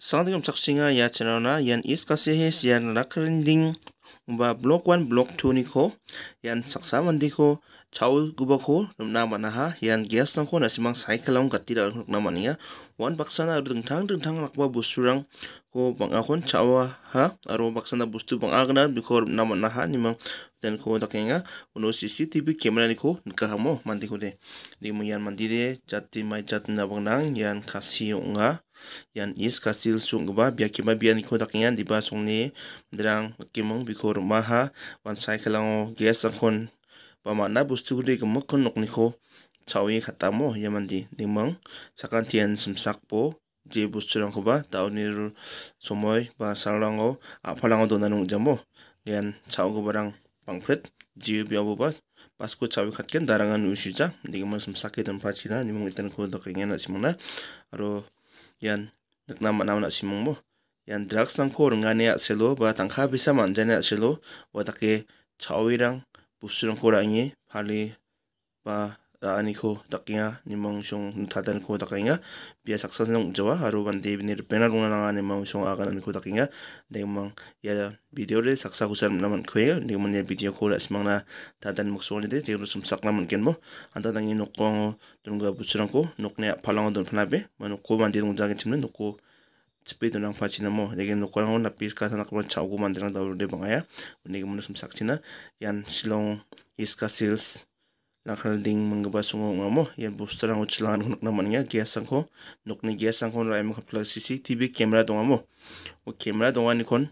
cak singa ya channelna yan is kasihis yan rakrinding ba blok 1 blok 2 niko yan saksa mandiko ko gubako mana ha yan gas ko nasimang cycle ang katira nukna ya. wan baksana dengtang dengtang rakba busurang ko bang bangakon chawa ha aro baksana bustu na biko ha ni mang dan ko takenga uno CCTV kamera niko nikahamo mandiko de mandi de jati mai jatna yang yan unga Yan is kasil sung gaba bia kiba bia niko ba sung ni derang kimong bikor maha wan sai cyclango gas angkon pamana bustu gede gemuk kon nokniko chawi khatamo di nimang sakan tian semsak po je busturangkoba daunir sumoy ba sarlango apalango donanung jamo yan chawgo barang pangpret jiu biaboba pasku chawi katken darangan usuja digma semsake dan pachina nimang itan ko dokengena na aro yan nakna manaw na simong mo yan drugs ang ko ringa niya selo ba tangka bisa manja niya selo watake chawirang busrang ko rangi pali ba 아니 코 닥킹아 니멍숑 타단 코 닥킹아 비아 삭산성 저와 하루 반데 비니르 베나룽나 나가 니멍숑 아가는 코 닥킹아 네멍 야 비디오를 삭사 후산 나만 코에 네멍 야 비디오 코 라스망나 타단 목소리데 데로 숨 삭나만 겐모 안타당이 녹고 동가 부츠랑고 녹네 팔랑어 돈 파나베 마노코 반데 동자게 침는 녹고 cepi tunang pacina mo lagi nukulang on lapis ka tanak mo chau gumandilang daw de bangaya unigi mo sum sakcina yan silong iska sales lakhar ding menggeba sungo ngamo ia ya bosturang uchilangan hunukna man·enga giasangko nokni giasangko raima kapila CCTV kamera dongamo o oh, kamera donganikon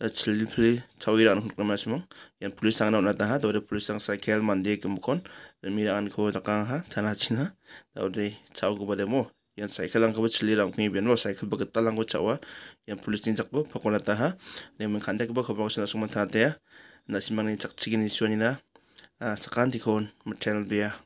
eh, chilipli chawirang namanya masimo ia pulis angna unataha dore pulis ang cycle mande gemukon remira anko dakangha tanachina dore chawguba demo ian cycle angkoba chilirang kungi benwa cycle bagata ko chawa ian pulis ni jakko pakonataha nemen kandak ba khobak sina sumanta te nasimang ni chakchigi ah. ni Ah, sekarang så kan de